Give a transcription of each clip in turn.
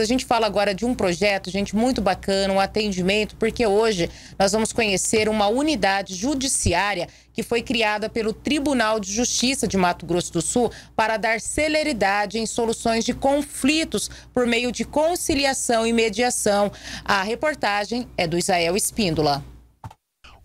a gente fala agora de um projeto, gente, muito bacana, um atendimento, porque hoje nós vamos conhecer uma unidade judiciária que foi criada pelo Tribunal de Justiça de Mato Grosso do Sul para dar celeridade em soluções de conflitos por meio de conciliação e mediação. A reportagem é do Israel Espíndola.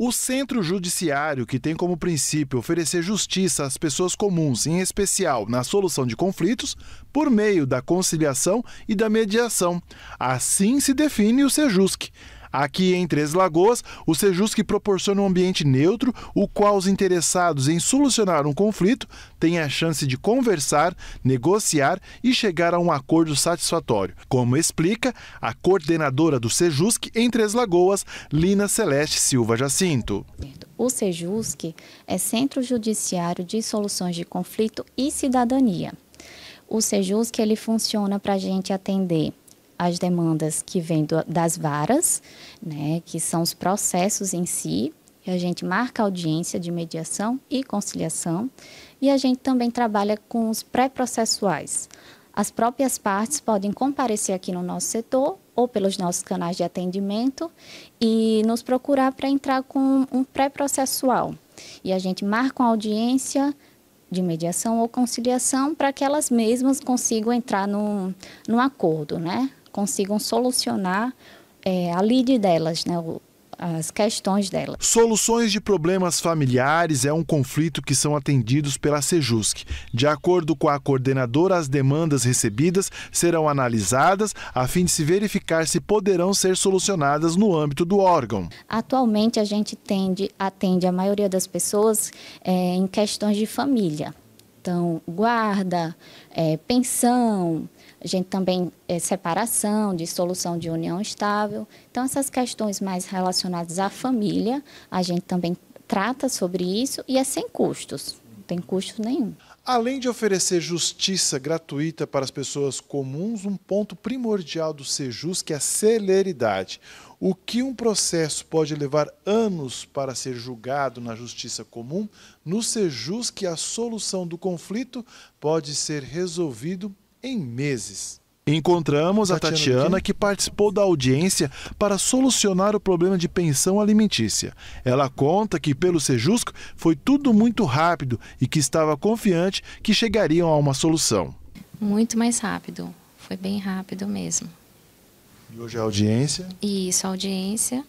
O Centro Judiciário, que tem como princípio oferecer justiça às pessoas comuns, em especial na solução de conflitos, por meio da conciliação e da mediação. Assim se define o SEJUSC. Aqui em Três Lagoas, o Sejusc proporciona um ambiente neutro, o qual os interessados em solucionar um conflito têm a chance de conversar, negociar e chegar a um acordo satisfatório. Como explica a coordenadora do Sejusc em Três Lagoas, Lina Celeste Silva Jacinto. O Sejusc é Centro Judiciário de Soluções de Conflito e Cidadania. O Sejusc ele funciona para a gente atender as demandas que vêm das varas, né, que são os processos em si, a gente marca audiência de mediação e conciliação, e a gente também trabalha com os pré-processuais. As próprias partes podem comparecer aqui no nosso setor ou pelos nossos canais de atendimento e nos procurar para entrar com um pré-processual. E a gente marca uma audiência de mediação ou conciliação para que elas mesmas consigam entrar num, num acordo, né? consigam solucionar é, a lide delas, né? O, as questões dela. Soluções de problemas familiares é um conflito que são atendidos pela Sejusc. De acordo com a coordenadora, as demandas recebidas serão analisadas a fim de se verificar se poderão ser solucionadas no âmbito do órgão. Atualmente a gente tende, atende a maioria das pessoas é, em questões de família. Então, guarda, é, pensão, a gente também é, separação, dissolução de união estável. Então, essas questões mais relacionadas à família, a gente também trata sobre isso e é sem custos, não tem custo nenhum. Além de oferecer justiça gratuita para as pessoas comuns, um ponto primordial do Sejus que é a celeridade. O que um processo pode levar anos para ser julgado na justiça comum, no Sejus que a solução do conflito pode ser resolvido em meses. Encontramos Tatiana a Tatiana que participou da audiência para solucionar o problema de pensão alimentícia. Ela conta que pelo Sejusco foi tudo muito rápido e que estava confiante que chegariam a uma solução. Muito mais rápido, foi bem rápido mesmo. E hoje é audiência? Isso, audiência,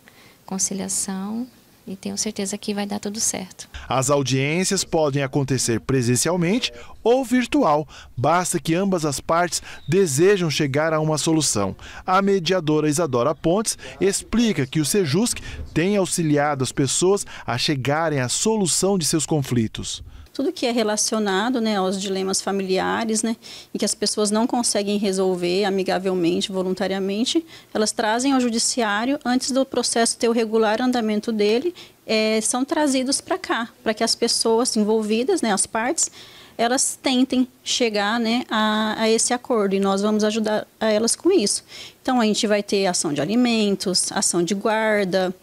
conciliação e tenho certeza que vai dar tudo certo. As audiências podem acontecer presencialmente ou virtual, basta que ambas as partes desejam chegar a uma solução. A mediadora Isadora Pontes explica que o Sejusc tem auxiliado as pessoas a chegarem à solução de seus conflitos tudo que é relacionado né, aos dilemas familiares, né, e que as pessoas não conseguem resolver amigavelmente, voluntariamente, elas trazem ao judiciário antes do processo ter o regular andamento dele, é, são trazidos para cá, para que as pessoas envolvidas, né, as partes, elas tentem chegar né, a, a, esse acordo e nós vamos ajudar a elas com isso. Então, a gente vai ter ação de alimentos, ação de guarda,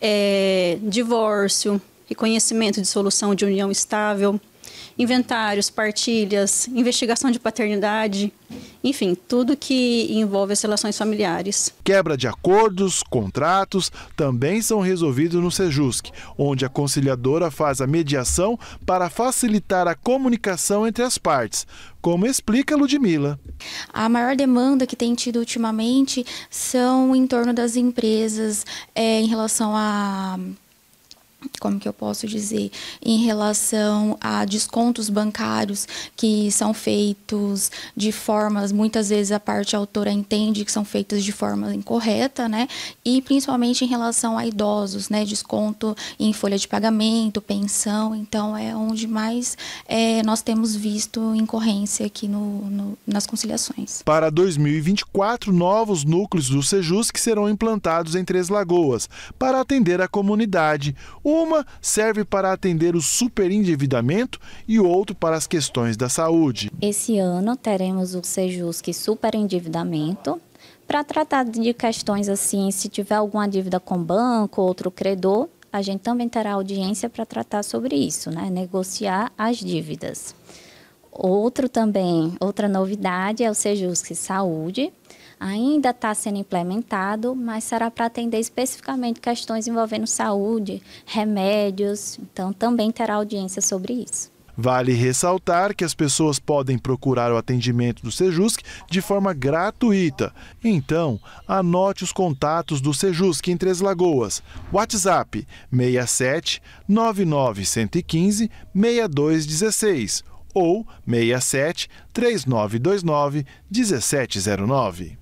é, divórcio, reconhecimento de solução de união estável, inventários, partilhas, investigação de paternidade, enfim, tudo que envolve as relações familiares. Quebra de acordos, contratos também são resolvidos no Sejusc, onde a conciliadora faz a mediação para facilitar a comunicação entre as partes, como explica Ludmila. A maior demanda que tem tido ultimamente são em torno das empresas é, em relação a como que eu posso dizer, em relação a descontos bancários que são feitos de formas, muitas vezes a parte autora entende que são feitos de forma incorreta, né? E principalmente em relação a idosos, né? Desconto em folha de pagamento, pensão, então é onde mais é, nós temos visto incorrência aqui no, no, nas conciliações. Para 2024, novos núcleos do Sejus que serão implantados em Três Lagoas para atender a comunidade. O uma serve para atender o superendividamento e outro para as questões da saúde. Esse ano teremos o Sejusc Superendividamento, para tratar de questões assim, se tiver alguma dívida com banco, outro credor, a gente também terá audiência para tratar sobre isso, né? Negociar as dívidas. Outro também, outra novidade é o Sejusc Saúde, ainda está sendo implementado, mas será para atender especificamente questões envolvendo saúde, remédios, então também terá audiência sobre isso. Vale ressaltar que as pessoas podem procurar o atendimento do Sejusc de forma gratuita. Então, anote os contatos do Sejusc em Três Lagoas. WhatsApp 67 99115 6216 ou 67 3929 1709.